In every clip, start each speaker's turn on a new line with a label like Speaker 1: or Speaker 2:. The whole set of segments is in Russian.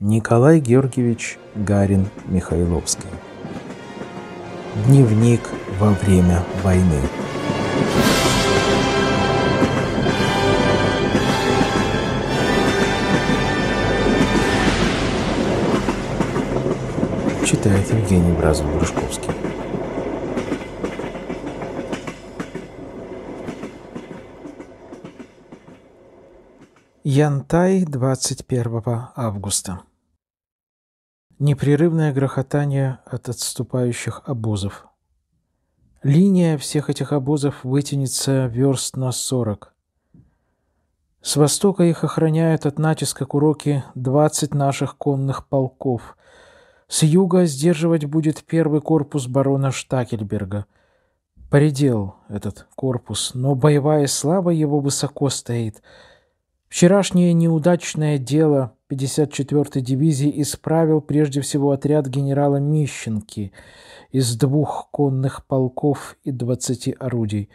Speaker 1: Николай Георгиевич Гарин Михайловский. Дневник во время войны. Читает Евгений Бразов-Брюшковский. Янтай, 21 августа. Непрерывное грохотание от отступающих обозов. Линия всех этих обозов вытянется верст на 40. С востока их охраняют от натиска Куроки 20 наших конных полков. С юга сдерживать будет первый корпус барона Штакельберга. Предел этот корпус, но боевая слава его высоко стоит – Вчерашнее неудачное дело 54-й дивизии исправил прежде всего отряд генерала Мищенки из двух конных полков и 20 орудий.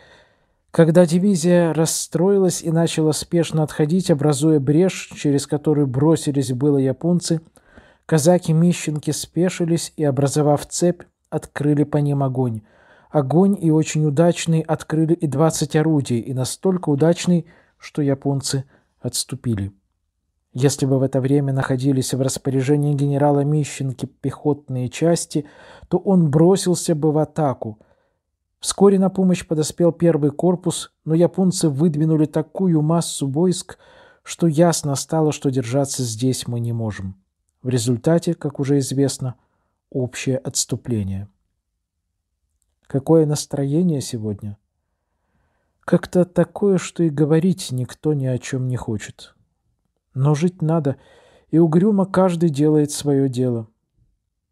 Speaker 1: Когда дивизия расстроилась и начала спешно отходить, образуя брешь, через которую бросились было японцы, казаки Мищенки спешились и, образовав цепь, открыли по ним огонь. Огонь и очень удачный открыли и 20 орудий, и настолько удачный, что японцы – отступили. Если бы в это время находились в распоряжении генерала Мищенки пехотные части, то он бросился бы в атаку. Вскоре на помощь подоспел первый корпус, но японцы выдвинули такую массу войск, что ясно стало, что держаться здесь мы не можем. В результате, как уже известно, общее отступление. Какое настроение сегодня? Как-то такое, что и говорить никто ни о чем не хочет. Но жить надо, и угрюмо каждый делает свое дело.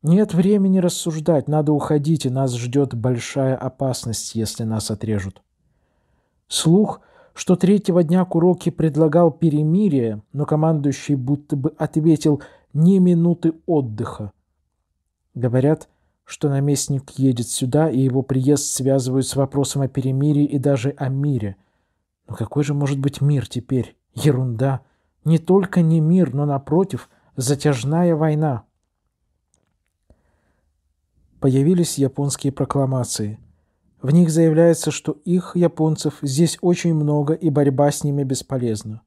Speaker 1: Нет времени рассуждать, надо уходить, и нас ждет большая опасность, если нас отрежут. Слух, что третьего дня Куроки предлагал перемирие, но командующий будто бы ответил не минуты отдыха». Говорят, что наместник едет сюда, и его приезд связывают с вопросом о перемирии и даже о мире. Но какой же может быть мир теперь? Ерунда. Не только не мир, но, напротив, затяжная война. Появились японские прокламации. В них заявляется, что их, японцев, здесь очень много, и борьба с ними бесполезна.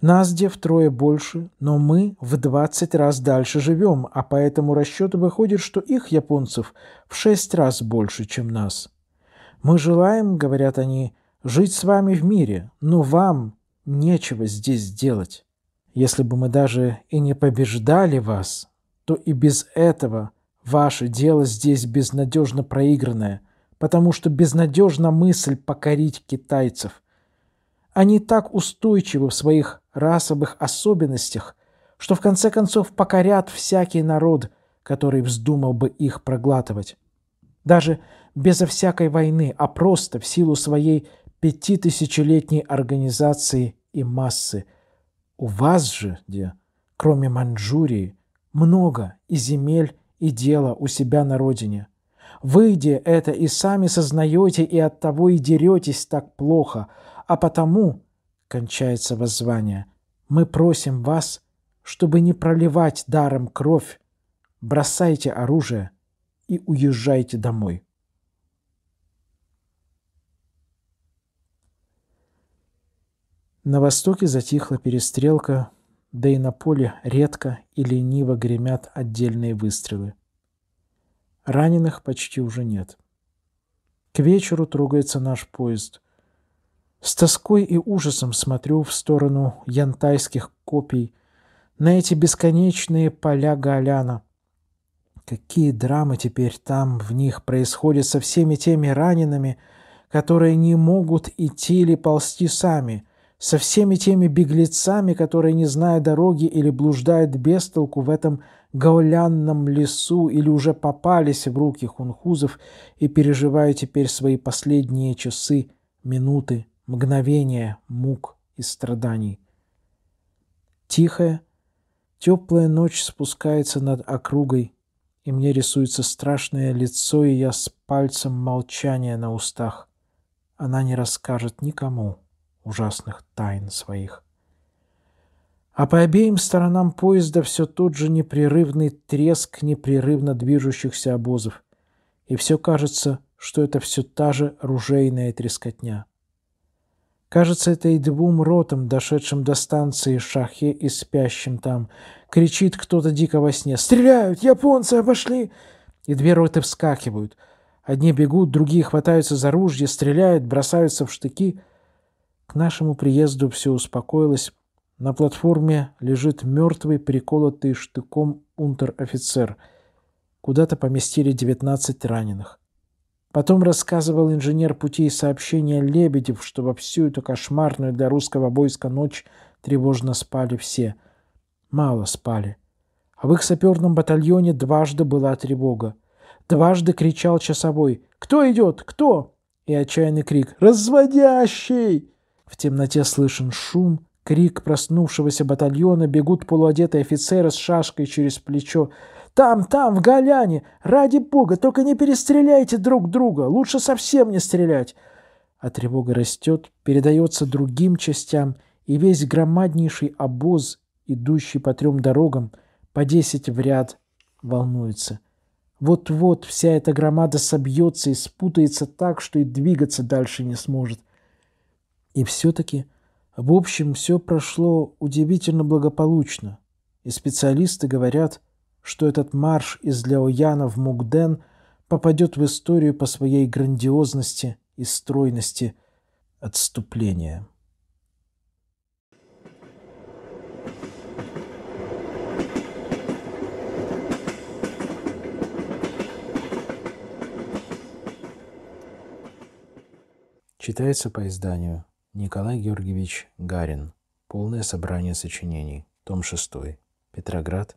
Speaker 1: Нас где втрое больше, но мы в 20 раз дальше живем, а по этому расчету выходит, что их, японцев, в 6 раз больше, чем нас. Мы желаем, говорят они, жить с вами в мире, но вам нечего здесь делать. Если бы мы даже и не побеждали вас, то и без этого ваше дело здесь безнадежно проигранное, потому что безнадежна мысль покорить китайцев – они так устойчивы в своих расовых особенностях, что в конце концов покорят всякий народ, который вздумал бы их проглатывать. Даже безо всякой войны, а просто в силу своей пятитысячелетней организации и массы. У вас же, где, кроме Манчжурии, много и земель, и дела у себя на родине. Вы, где это и сами сознаете, и оттого и деретесь так плохо – а потому, кончается воззвание, мы просим вас, чтобы не проливать даром кровь, бросайте оружие и уезжайте домой. На востоке затихла перестрелка, да и на поле редко и лениво гремят отдельные выстрелы. Раненых почти уже нет. К вечеру трогается наш поезд – с тоской и ужасом смотрю в сторону янтайских копий, на эти бесконечные поля Галяна. Какие драмы теперь там в них происходят со всеми теми ранеными, которые не могут идти или ползти сами, со всеми теми беглецами, которые, не зная дороги или блуждают без толку в этом гаулянном лесу или уже попались в руки хунхузов и переживают теперь свои последние часы, минуты, мгновение мук и страданий. Тихая, теплая ночь спускается над округой, и мне рисуется страшное лицо, и я с пальцем молчания на устах. Она не расскажет никому ужасных тайн своих. А по обеим сторонам поезда все тот же непрерывный треск непрерывно движущихся обозов. И все кажется, что это все та же ружейная трескотня. Кажется, это и двум ротам, дошедшим до станции Шахе и спящим там. Кричит кто-то дико во сне. «Стреляют! Японцы обошли!» И две роты вскакивают. Одни бегут, другие хватаются за ружья, стреляют, бросаются в штыки. К нашему приезду все успокоилось. На платформе лежит мертвый, приколотый штыком унтер-офицер. Куда-то поместили 19 раненых. Потом рассказывал инженер путей сообщения Лебедев, что во всю эту кошмарную для русского войска ночь тревожно спали все. Мало спали. А в их саперном батальоне дважды была тревога. Дважды кричал часовой «Кто идет? Кто?» и отчаянный крик «Разводящий!». В темноте слышен шум, крик проснувшегося батальона, бегут полуодетые офицеры с шашкой через плечо. Там, там, в Голяне! Ради бога, только не перестреляйте друг друга! Лучше совсем не стрелять!» А тревога растет, передается другим частям, и весь громаднейший обоз, идущий по трем дорогам, по десять в ряд, волнуется. Вот-вот вся эта громада собьется и спутается так, что и двигаться дальше не сможет. И все-таки, в общем, все прошло удивительно благополучно. И специалисты говорят – что этот марш из Ляояна в Мугден попадет в историю по своей грандиозности и стройности отступления. Читается по изданию Николай Георгиевич Гарин. Полное собрание сочинений. Том 6. Петроград,